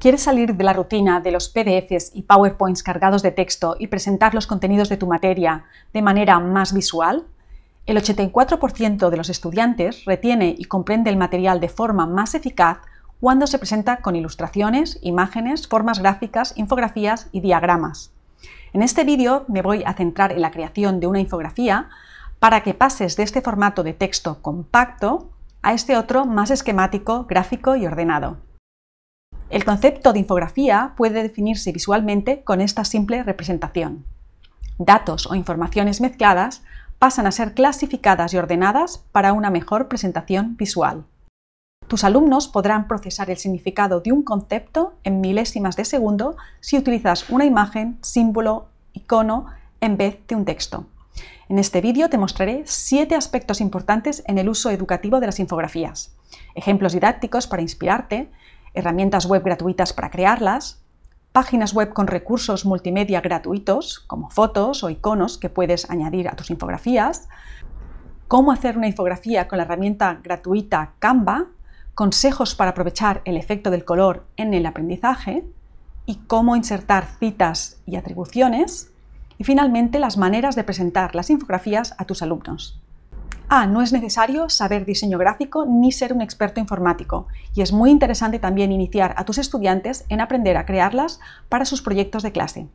¿Quieres salir de la rutina de los PDFs y PowerPoints cargados de texto y presentar los contenidos de tu materia de manera más visual? El 84% de los estudiantes retiene y comprende el material de forma más eficaz cuando se presenta con ilustraciones, imágenes, formas gráficas, infografías y diagramas. En este vídeo me voy a centrar en la creación de una infografía para que pases de este formato de texto compacto a este otro más esquemático, gráfico y ordenado. El concepto de infografía puede definirse visualmente con esta simple representación. Datos o informaciones mezcladas pasan a ser clasificadas y ordenadas para una mejor presentación visual. Tus alumnos podrán procesar el significado de un concepto en milésimas de segundo si utilizas una imagen, símbolo, icono en vez de un texto. En este vídeo te mostraré siete aspectos importantes en el uso educativo de las infografías, ejemplos didácticos para inspirarte herramientas web gratuitas para crearlas, páginas web con recursos multimedia gratuitos, como fotos o iconos que puedes añadir a tus infografías, cómo hacer una infografía con la herramienta gratuita Canva, consejos para aprovechar el efecto del color en el aprendizaje y cómo insertar citas y atribuciones, y finalmente las maneras de presentar las infografías a tus alumnos. Ah, no es necesario saber diseño gráfico ni ser un experto informático, y es muy interesante también iniciar a tus estudiantes en aprender a crearlas para sus proyectos de clase.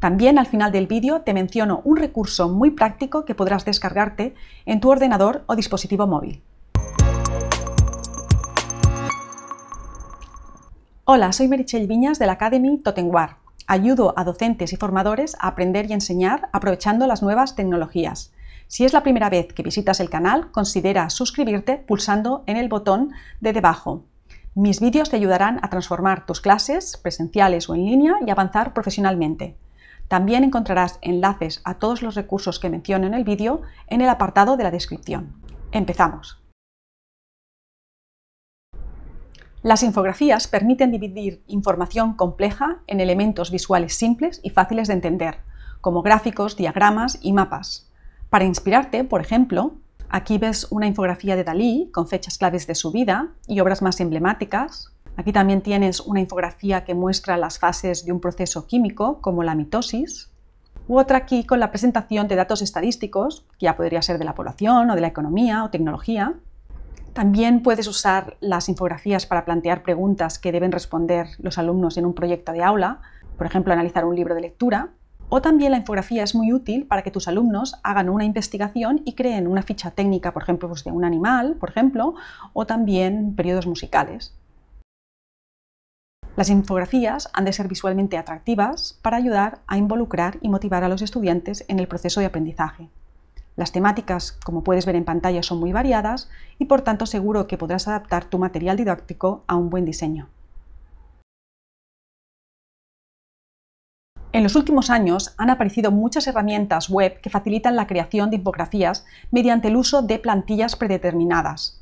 También al final del vídeo te menciono un recurso muy práctico que podrás descargarte en tu ordenador o dispositivo móvil. Hola, soy Merichel Viñas de la Academy Totenguar. Ayudo a docentes y formadores a aprender y enseñar aprovechando las nuevas tecnologías. Si es la primera vez que visitas el canal, considera suscribirte pulsando en el botón de debajo. Mis vídeos te ayudarán a transformar tus clases, presenciales o en línea, y avanzar profesionalmente. También encontrarás enlaces a todos los recursos que menciono en el vídeo en el apartado de la descripción. ¡Empezamos! Las infografías permiten dividir información compleja en elementos visuales simples y fáciles de entender, como gráficos, diagramas y mapas. Para inspirarte, por ejemplo, aquí ves una infografía de Dalí con fechas claves de su vida y obras más emblemáticas. Aquí también tienes una infografía que muestra las fases de un proceso químico, como la mitosis, u otra aquí con la presentación de datos estadísticos, que ya podría ser de la población o de la economía o tecnología. También puedes usar las infografías para plantear preguntas que deben responder los alumnos en un proyecto de aula, por ejemplo, analizar un libro de lectura o también la infografía es muy útil para que tus alumnos hagan una investigación y creen una ficha técnica, por ejemplo, pues, de un animal, por ejemplo, o también periodos musicales. Las infografías han de ser visualmente atractivas para ayudar a involucrar y motivar a los estudiantes en el proceso de aprendizaje. Las temáticas, como puedes ver en pantalla, son muy variadas y por tanto seguro que podrás adaptar tu material didáctico a un buen diseño. En los últimos años han aparecido muchas herramientas web que facilitan la creación de infografías mediante el uso de plantillas predeterminadas.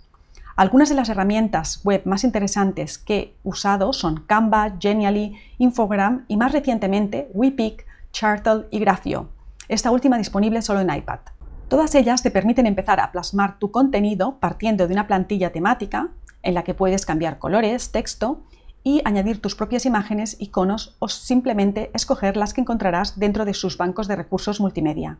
Algunas de las herramientas web más interesantes que he usado son Canva, Genially, Infogram y más recientemente WePic, Chartle y Grafio, esta última disponible solo en iPad. Todas ellas te permiten empezar a plasmar tu contenido partiendo de una plantilla temática en la que puedes cambiar colores, texto y añadir tus propias imágenes, iconos o simplemente escoger las que encontrarás dentro de sus bancos de recursos multimedia.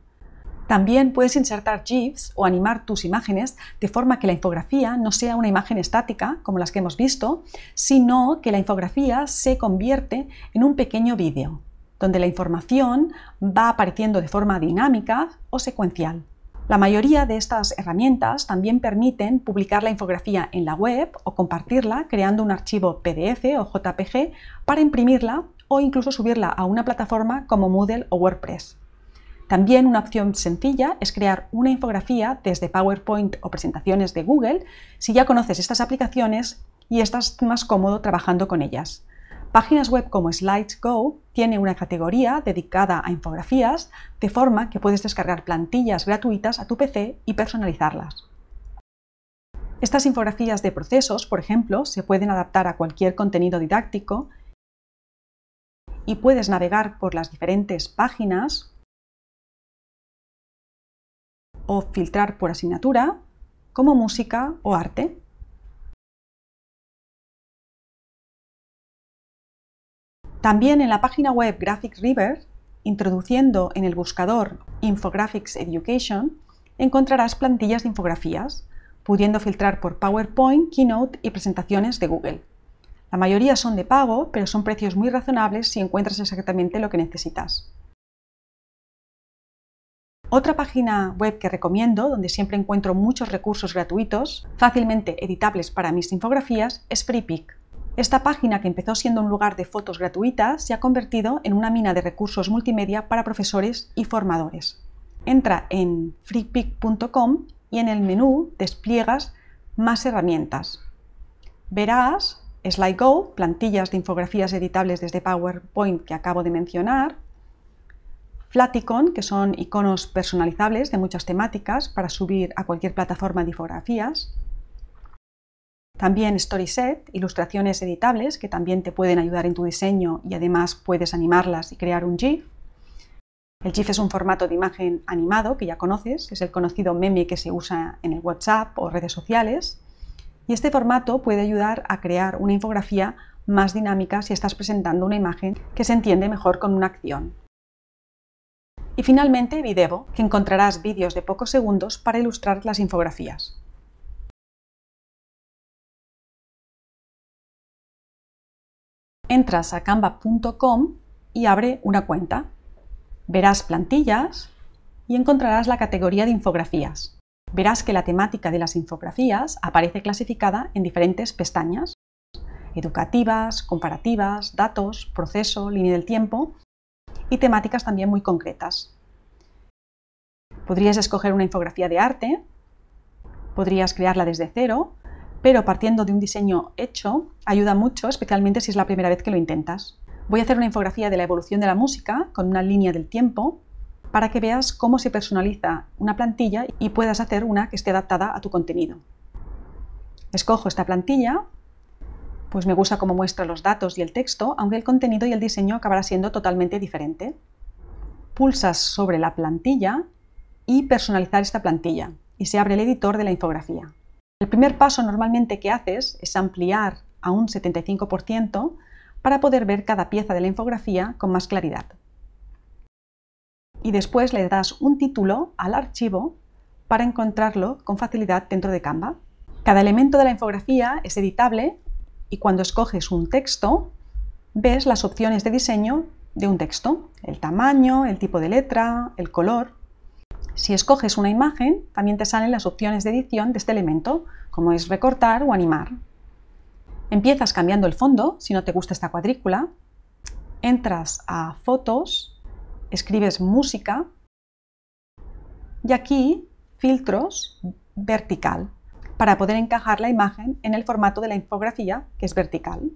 También puedes insertar GIFs o animar tus imágenes de forma que la infografía no sea una imagen estática, como las que hemos visto, sino que la infografía se convierte en un pequeño vídeo, donde la información va apareciendo de forma dinámica o secuencial. La mayoría de estas herramientas también permiten publicar la infografía en la web o compartirla creando un archivo PDF o JPG para imprimirla o incluso subirla a una plataforma como Moodle o WordPress. También una opción sencilla es crear una infografía desde PowerPoint o presentaciones de Google si ya conoces estas aplicaciones y estás más cómodo trabajando con ellas. Páginas web como Go tiene una categoría dedicada a infografías, de forma que puedes descargar plantillas gratuitas a tu PC y personalizarlas. Estas infografías de procesos, por ejemplo, se pueden adaptar a cualquier contenido didáctico y puedes navegar por las diferentes páginas o filtrar por asignatura, como música o arte. También en la página web Graphics River, introduciendo en el buscador Infographics Education, encontrarás plantillas de infografías, pudiendo filtrar por PowerPoint, Keynote y presentaciones de Google. La mayoría son de pago, pero son precios muy razonables si encuentras exactamente lo que necesitas. Otra página web que recomiendo, donde siempre encuentro muchos recursos gratuitos, fácilmente editables para mis infografías, es FreePic. Esta página, que empezó siendo un lugar de fotos gratuitas, se ha convertido en una mina de recursos multimedia para profesores y formadores. Entra en freepik.com y en el menú despliegas Más herramientas. Verás SlideGo, plantillas de infografías editables desde PowerPoint que acabo de mencionar, Flaticon, que son iconos personalizables de muchas temáticas para subir a cualquier plataforma de infografías, también Storyset, ilustraciones editables que también te pueden ayudar en tu diseño y además puedes animarlas y crear un GIF. El GIF es un formato de imagen animado que ya conoces, es el conocido meme que se usa en el WhatsApp o redes sociales. Y este formato puede ayudar a crear una infografía más dinámica si estás presentando una imagen que se entiende mejor con una acción. Y finalmente, Videvo, que encontrarás vídeos de pocos segundos para ilustrar las infografías. entras a canva.com y abre una cuenta. Verás plantillas y encontrarás la categoría de infografías. Verás que la temática de las infografías aparece clasificada en diferentes pestañas. Educativas, comparativas, datos, proceso, línea del tiempo y temáticas también muy concretas. Podrías escoger una infografía de arte, podrías crearla desde cero pero partiendo de un diseño hecho ayuda mucho, especialmente si es la primera vez que lo intentas. Voy a hacer una infografía de la evolución de la música con una línea del tiempo para que veas cómo se personaliza una plantilla y puedas hacer una que esté adaptada a tu contenido. Escojo esta plantilla, pues me gusta cómo muestra los datos y el texto, aunque el contenido y el diseño acabará siendo totalmente diferente. Pulsas sobre la plantilla y personalizar esta plantilla y se abre el editor de la infografía. El primer paso normalmente que haces es ampliar a un 75% para poder ver cada pieza de la infografía con más claridad. Y después le das un título al archivo para encontrarlo con facilidad dentro de Canva. Cada elemento de la infografía es editable y cuando escoges un texto, ves las opciones de diseño de un texto, el tamaño, el tipo de letra, el color. Si escoges una imagen, también te salen las opciones de edición de este elemento, como es recortar o animar. Empiezas cambiando el fondo, si no te gusta esta cuadrícula, entras a Fotos, escribes Música y aquí Filtros Vertical, para poder encajar la imagen en el formato de la infografía, que es vertical.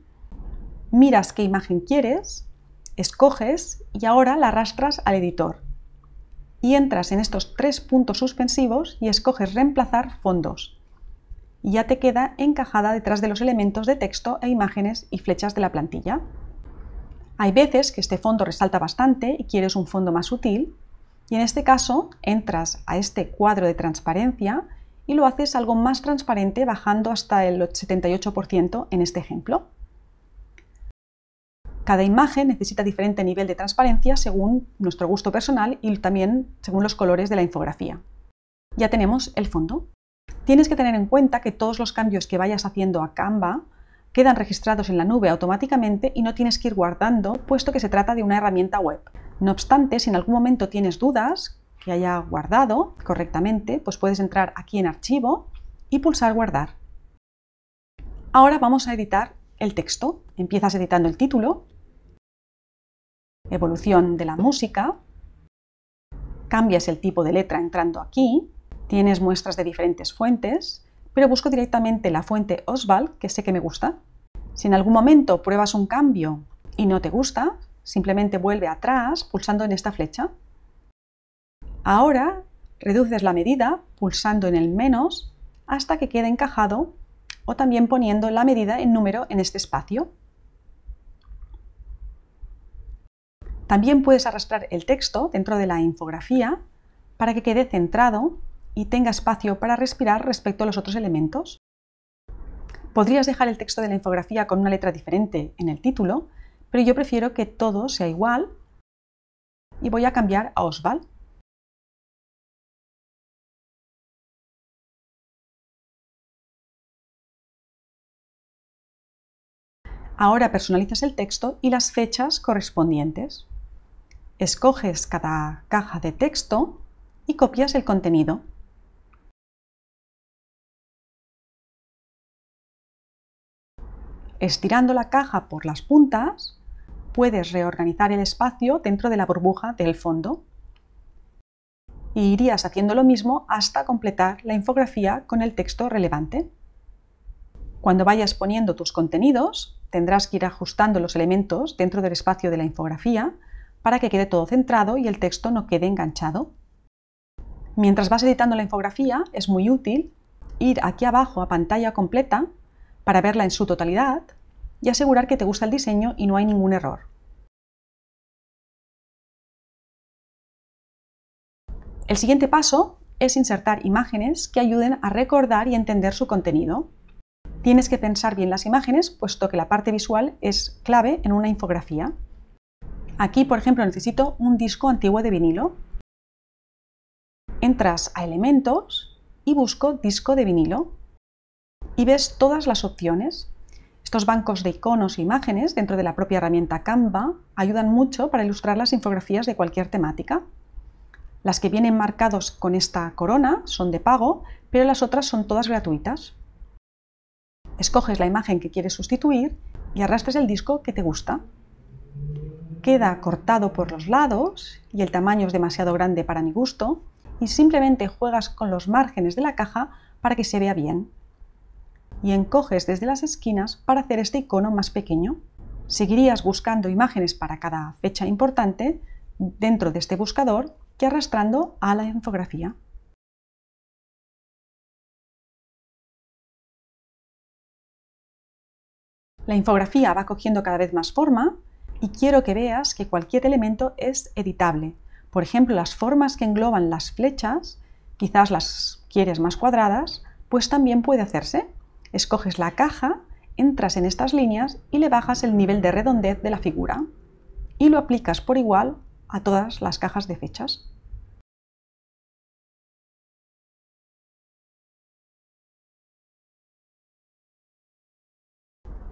Miras qué imagen quieres, escoges y ahora la arrastras al editor y entras en estos tres puntos suspensivos y escoges reemplazar fondos. Ya te queda encajada detrás de los elementos de texto e imágenes y flechas de la plantilla. Hay veces que este fondo resalta bastante y quieres un fondo más sutil, y en este caso entras a este cuadro de transparencia y lo haces algo más transparente bajando hasta el 78% en este ejemplo. Cada imagen necesita diferente nivel de transparencia según nuestro gusto personal y también según los colores de la infografía. Ya tenemos el fondo. Tienes que tener en cuenta que todos los cambios que vayas haciendo a Canva quedan registrados en la nube automáticamente y no tienes que ir guardando, puesto que se trata de una herramienta web. No obstante, si en algún momento tienes dudas que haya guardado correctamente, pues puedes entrar aquí en Archivo y pulsar Guardar. Ahora vamos a editar el texto. Empiezas editando el título evolución de la música, cambias el tipo de letra entrando aquí, tienes muestras de diferentes fuentes, pero busco directamente la fuente Oswald, que sé que me gusta. Si en algún momento pruebas un cambio y no te gusta, simplemente vuelve atrás pulsando en esta flecha. Ahora reduces la medida pulsando en el menos hasta que quede encajado o también poniendo la medida en número en este espacio. También puedes arrastrar el texto dentro de la infografía para que quede centrado y tenga espacio para respirar respecto a los otros elementos. Podrías dejar el texto de la infografía con una letra diferente en el título, pero yo prefiero que todo sea igual y voy a cambiar a Osval. Ahora personalizas el texto y las fechas correspondientes. Escoges cada caja de texto y copias el contenido. Estirando la caja por las puntas, puedes reorganizar el espacio dentro de la burbuja del fondo. Y irías haciendo lo mismo hasta completar la infografía con el texto relevante. Cuando vayas poniendo tus contenidos, tendrás que ir ajustando los elementos dentro del espacio de la infografía para que quede todo centrado y el texto no quede enganchado. Mientras vas editando la infografía, es muy útil ir aquí abajo a pantalla completa para verla en su totalidad y asegurar que te gusta el diseño y no hay ningún error. El siguiente paso es insertar imágenes que ayuden a recordar y entender su contenido. Tienes que pensar bien las imágenes, puesto que la parte visual es clave en una infografía. Aquí, por ejemplo, necesito un disco antiguo de vinilo. Entras a Elementos y busco disco de vinilo. Y ves todas las opciones. Estos bancos de iconos e imágenes dentro de la propia herramienta Canva ayudan mucho para ilustrar las infografías de cualquier temática. Las que vienen marcados con esta corona son de pago, pero las otras son todas gratuitas. Escoges la imagen que quieres sustituir y arrastras el disco que te gusta queda cortado por los lados y el tamaño es demasiado grande para mi gusto y simplemente juegas con los márgenes de la caja para que se vea bien. Y encoges desde las esquinas para hacer este icono más pequeño. Seguirías buscando imágenes para cada fecha importante dentro de este buscador que arrastrando a la infografía. La infografía va cogiendo cada vez más forma y quiero que veas que cualquier elemento es editable. Por ejemplo, las formas que engloban las flechas, quizás las quieres más cuadradas, pues también puede hacerse. Escoges la caja, entras en estas líneas y le bajas el nivel de redondez de la figura y lo aplicas por igual a todas las cajas de fechas.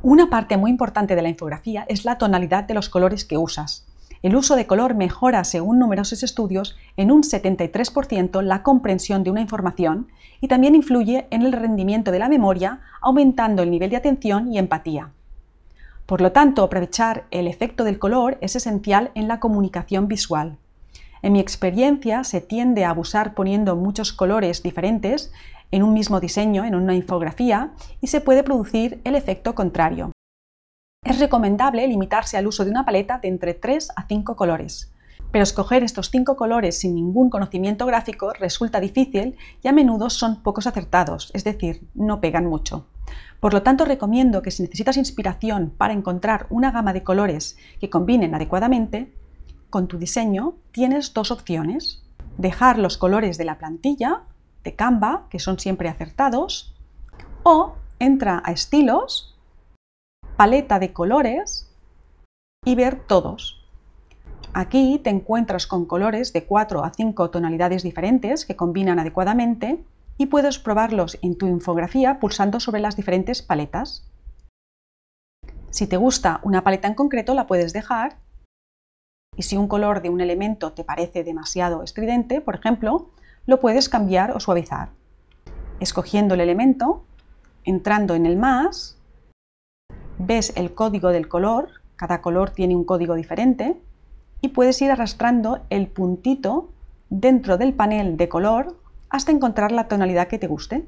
Una parte muy importante de la infografía es la tonalidad de los colores que usas. El uso de color mejora, según numerosos estudios, en un 73% la comprensión de una información y también influye en el rendimiento de la memoria, aumentando el nivel de atención y empatía. Por lo tanto, aprovechar el efecto del color es esencial en la comunicación visual. En mi experiencia se tiende a abusar poniendo muchos colores diferentes en un mismo diseño, en una infografía, y se puede producir el efecto contrario. Es recomendable limitarse al uso de una paleta de entre 3 a 5 colores, pero escoger estos 5 colores sin ningún conocimiento gráfico resulta difícil y a menudo son pocos acertados, es decir, no pegan mucho. Por lo tanto, recomiendo que si necesitas inspiración para encontrar una gama de colores que combinen adecuadamente, con tu diseño tienes dos opciones, dejar los colores de la plantilla de Canva, que son siempre acertados, o entra a estilos, paleta de colores y ver todos. Aquí te encuentras con colores de 4 a 5 tonalidades diferentes que combinan adecuadamente y puedes probarlos en tu infografía pulsando sobre las diferentes paletas. Si te gusta una paleta en concreto la puedes dejar y si un color de un elemento te parece demasiado estridente, por ejemplo, lo puedes cambiar o suavizar, escogiendo el elemento, entrando en el más, ves el código del color, cada color tiene un código diferente, y puedes ir arrastrando el puntito dentro del panel de color hasta encontrar la tonalidad que te guste.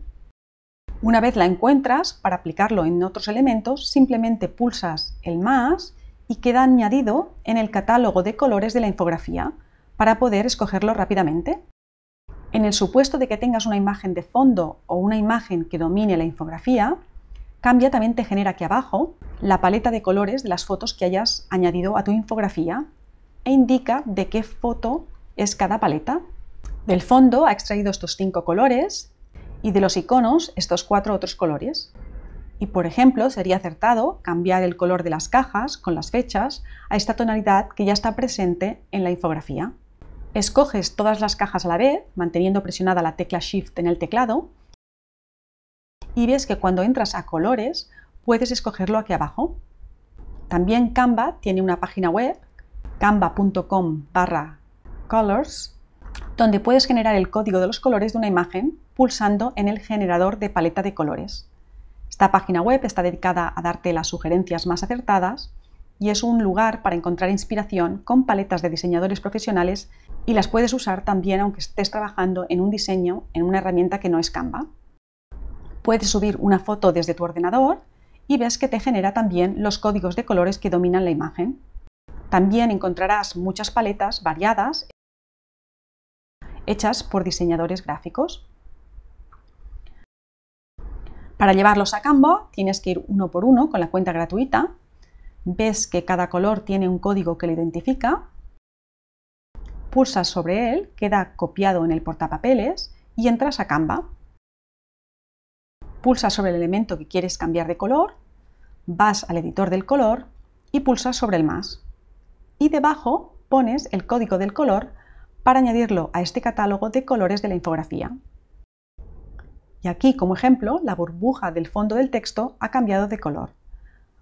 Una vez la encuentras, para aplicarlo en otros elementos, simplemente pulsas el más y queda añadido en el catálogo de colores de la infografía para poder escogerlo rápidamente. En el supuesto de que tengas una imagen de fondo o una imagen que domine la infografía, Cambia también te genera aquí abajo la paleta de colores de las fotos que hayas añadido a tu infografía e indica de qué foto es cada paleta. Del fondo ha extraído estos cinco colores y de los iconos estos cuatro otros colores. Y por ejemplo, sería acertado cambiar el color de las cajas con las fechas a esta tonalidad que ya está presente en la infografía. Escoges todas las cajas a la vez, manteniendo presionada la tecla Shift en el teclado, y ves que cuando entras a colores puedes escogerlo aquí abajo. También Canva tiene una página web, canva.com barra colors, donde puedes generar el código de los colores de una imagen pulsando en el generador de paleta de colores. Esta página web está dedicada a darte las sugerencias más acertadas y es un lugar para encontrar inspiración con paletas de diseñadores profesionales y las puedes usar también aunque estés trabajando en un diseño en una herramienta que no es Canva. Puedes subir una foto desde tu ordenador y ves que te genera también los códigos de colores que dominan la imagen. También encontrarás muchas paletas variadas hechas por diseñadores gráficos. Para llevarlos a Canva tienes que ir uno por uno con la cuenta gratuita ves que cada color tiene un código que lo identifica, pulsas sobre él, queda copiado en el portapapeles y entras a Canva. Pulsas sobre el elemento que quieres cambiar de color, vas al editor del color y pulsas sobre el más. Y debajo pones el código del color para añadirlo a este catálogo de colores de la infografía. Y aquí, como ejemplo, la burbuja del fondo del texto ha cambiado de color.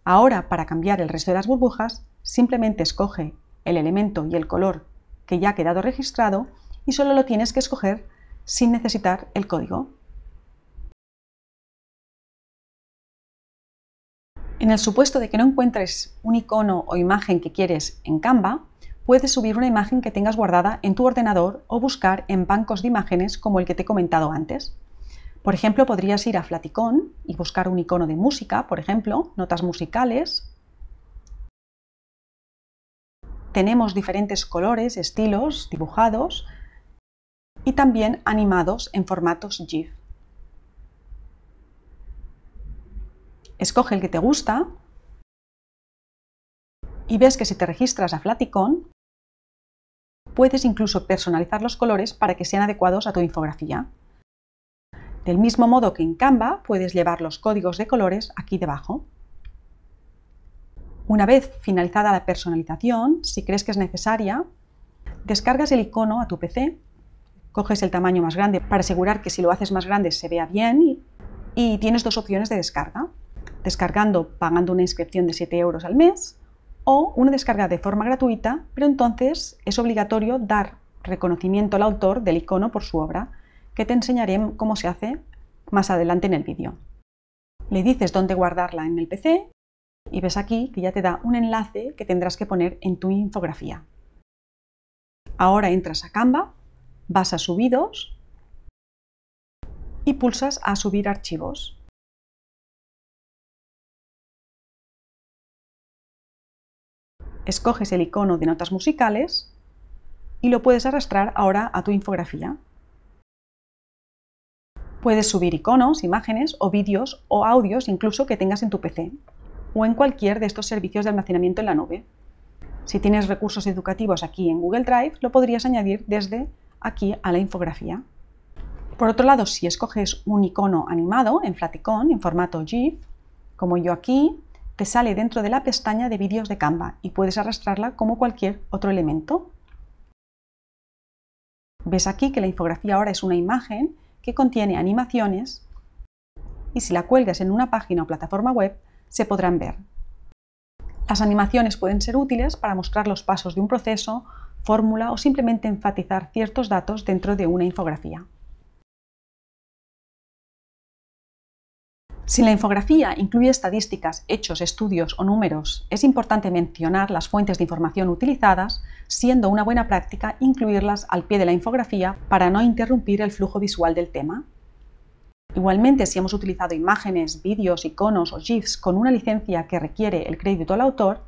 Ahora, para cambiar el resto de las burbujas, simplemente escoge el elemento y el color que ya ha quedado registrado y solo lo tienes que escoger sin necesitar el código. En el supuesto de que no encuentres un icono o imagen que quieres en Canva, puedes subir una imagen que tengas guardada en tu ordenador o buscar en bancos de imágenes como el que te he comentado antes. Por ejemplo, podrías ir a Flaticon y buscar un icono de música, por ejemplo, notas musicales. Tenemos diferentes colores, estilos dibujados y también animados en formatos GIF. Escoge el que te gusta y ves que si te registras a Flaticon, puedes incluso personalizar los colores para que sean adecuados a tu infografía del mismo modo que en Canva puedes llevar los códigos de colores aquí debajo. Una vez finalizada la personalización, si crees que es necesaria, descargas el icono a tu PC, coges el tamaño más grande para asegurar que si lo haces más grande se vea bien y, tienes dos opciones de descarga. Descargando pagando una inscripción de 7 euros al mes o una descarga de forma gratuita, pero entonces es obligatorio dar reconocimiento al autor del icono por su obra que te enseñaré cómo se hace más adelante en el vídeo. Le dices dónde guardarla en el PC y ves aquí que ya te da un enlace que tendrás que poner en tu infografía. Ahora entras a Canva, vas a Subidos y pulsas a Subir archivos. Escoges el icono de notas musicales y lo puedes arrastrar ahora a tu infografía. Puedes subir iconos, imágenes o vídeos o audios incluso que tengas en tu PC o en cualquier de estos servicios de almacenamiento en la nube. Si tienes recursos educativos aquí en Google Drive, lo podrías añadir desde aquí a la infografía. Por otro lado, si escoges un icono animado en Flaticon en formato GIF, como yo aquí, te sale dentro de la pestaña de vídeos de Canva y puedes arrastrarla como cualquier otro elemento. Ves aquí que la infografía ahora es una imagen que contiene animaciones y si la cuelgas en una página o plataforma web, se podrán ver. Las animaciones pueden ser útiles para mostrar los pasos de un proceso, fórmula o simplemente enfatizar ciertos datos dentro de una infografía. Si la infografía incluye estadísticas, hechos, estudios o números, es importante mencionar las fuentes de información utilizadas, siendo una buena práctica incluirlas al pie de la infografía para no interrumpir el flujo visual del tema. Igualmente, si hemos utilizado imágenes, vídeos, iconos o GIFs con una licencia que requiere el crédito al autor,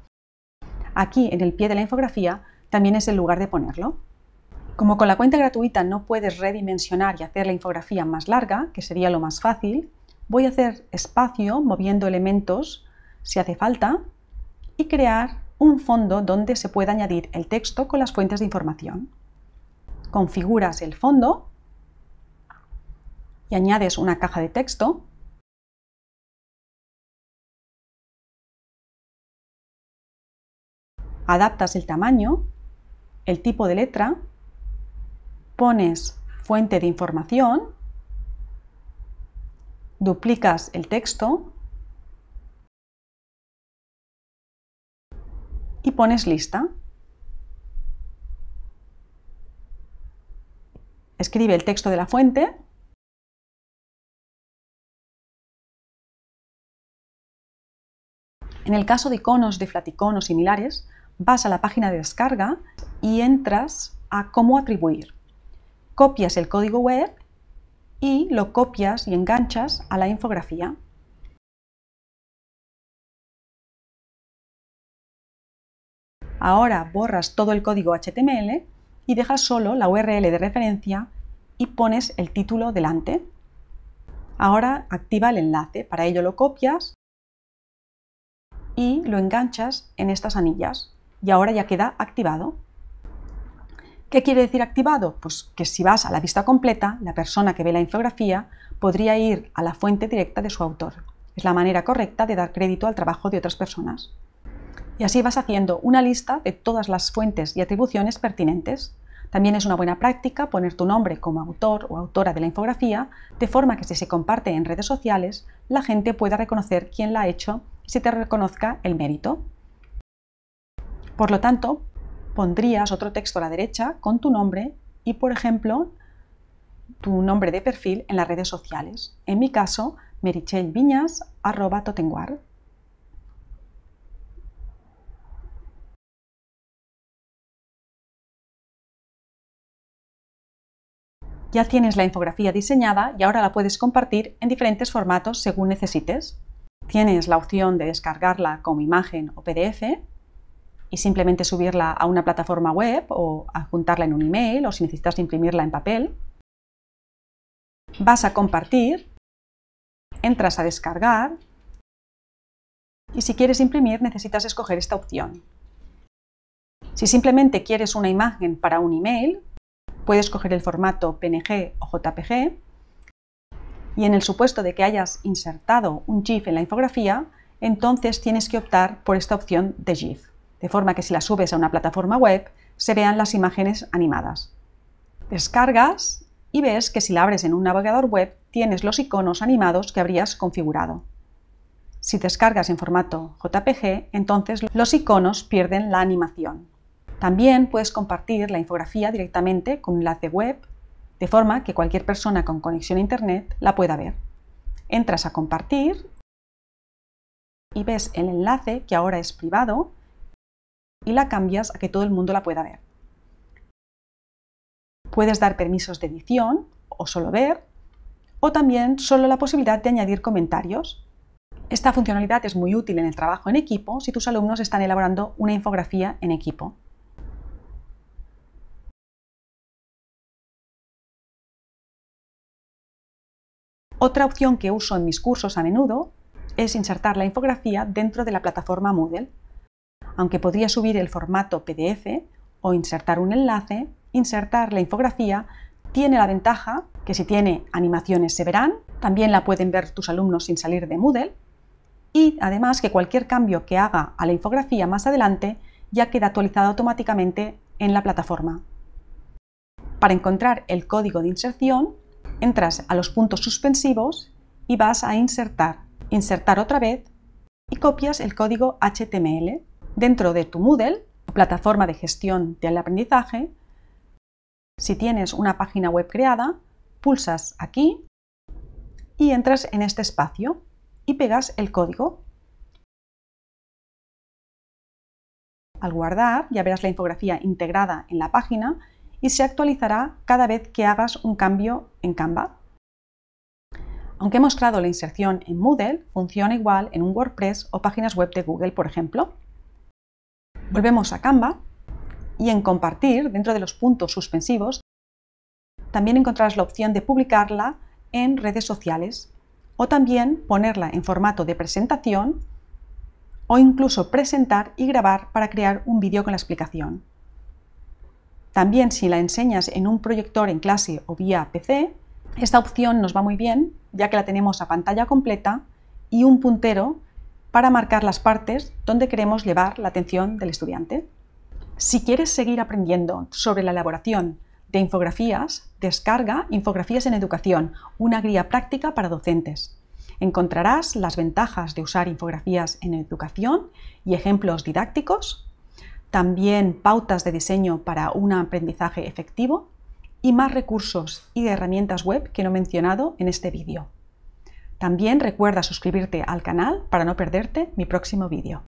aquí en el pie de la infografía también es el lugar de ponerlo. Como con la cuenta gratuita no puedes redimensionar y hacer la infografía más larga, que sería lo más fácil, voy a hacer espacio moviendo elementos si hace falta y crear un fondo donde se pueda añadir el texto con las fuentes de información. Configuras el fondo y añades una caja de texto adaptas el tamaño, el tipo de letra, pones fuente de información duplicas el texto y pones lista. Escribe el texto de la fuente En el caso de iconos de Flaticon o similares, vas a la página de descarga y entras a Cómo atribuir. Copias el código web y lo copias y enganchas a la infografía. Ahora borras todo el código HTML y dejas solo la URL de referencia y pones el título delante. Ahora activa el enlace, para ello lo copias y lo enganchas en estas anillas y ahora ya queda activado. ¿Qué quiere decir activado? Pues que si vas a la vista completa, la persona que ve la infografía podría ir a la fuente directa de su autor. Es la manera correcta de dar crédito al trabajo de otras personas. Y así vas haciendo una lista de todas las fuentes y atribuciones pertinentes. También es una buena práctica poner tu nombre como autor o autora de la infografía, de forma que si se comparte en redes sociales, la gente pueda reconocer quién la ha hecho y se te reconozca el mérito. Por lo tanto, pondrías otro texto a la derecha con tu nombre y, por ejemplo, tu nombre de perfil en las redes sociales. En mi caso, merichelviñas.totenguar. Ya tienes la infografía diseñada y ahora la puedes compartir en diferentes formatos según necesites. Tienes la opción de descargarla como imagen o PDF y simplemente subirla a una plataforma web o adjuntarla en un email o si necesitas imprimirla en papel. Vas a compartir, entras a descargar y si quieres imprimir necesitas escoger esta opción. Si simplemente quieres una imagen para un email, puedes coger el formato PNG o JPG y en el supuesto de que hayas insertado un GIF en la infografía, entonces tienes que optar por esta opción de GIF de forma que si la subes a una plataforma web se vean las imágenes animadas. Descargas y ves que si la abres en un navegador web tienes los iconos animados que habrías configurado. Si descargas en formato JPG, entonces los iconos pierden la animación. También puedes compartir la infografía directamente con un enlace web, de forma que cualquier persona con conexión a Internet la pueda ver. Entras a compartir y ves el enlace que ahora es privado y la cambias a que todo el mundo la pueda ver. Puedes dar permisos de edición o solo ver, o también solo la posibilidad de añadir comentarios. Esta funcionalidad es muy útil en el trabajo en equipo si tus alumnos están elaborando una infografía en equipo. Otra opción que uso en mis cursos a menudo es insertar la infografía dentro de la plataforma Moodle aunque podría subir el formato PDF o insertar un enlace, insertar la infografía tiene la ventaja que si tiene animaciones se verán, también la pueden ver tus alumnos sin salir de Moodle y además que cualquier cambio que haga a la infografía más adelante ya queda actualizado automáticamente en la plataforma. Para encontrar el código de inserción, entras a los puntos suspensivos y vas a insertar, insertar otra vez y copias el código HTML dentro de tu Moodle, plataforma de gestión del aprendizaje, si tienes una página web creada, pulsas aquí y entras en este espacio y pegas el código. Al guardar ya verás la infografía integrada en la página y se actualizará cada vez que hagas un cambio en Canva. Aunque he mostrado la inserción en Moodle, funciona igual en un WordPress o páginas web de Google, por ejemplo. Volvemos a Canva y en Compartir, dentro de los puntos suspensivos, también encontrarás la opción de publicarla en redes sociales o también ponerla en formato de presentación o incluso presentar y grabar para crear un vídeo con la explicación. También si la enseñas en un proyector en clase o vía PC, esta opción nos va muy bien ya que la tenemos a pantalla completa y un puntero para marcar las partes donde queremos llevar la atención del estudiante. Si quieres seguir aprendiendo sobre la elaboración de infografías, descarga Infografías en Educación, una guía práctica para docentes. Encontrarás las ventajas de usar infografías en educación y ejemplos didácticos, también pautas de diseño para un aprendizaje efectivo y más recursos y herramientas web que no he mencionado en este vídeo. También recuerda suscribirte al canal para no perderte mi próximo vídeo.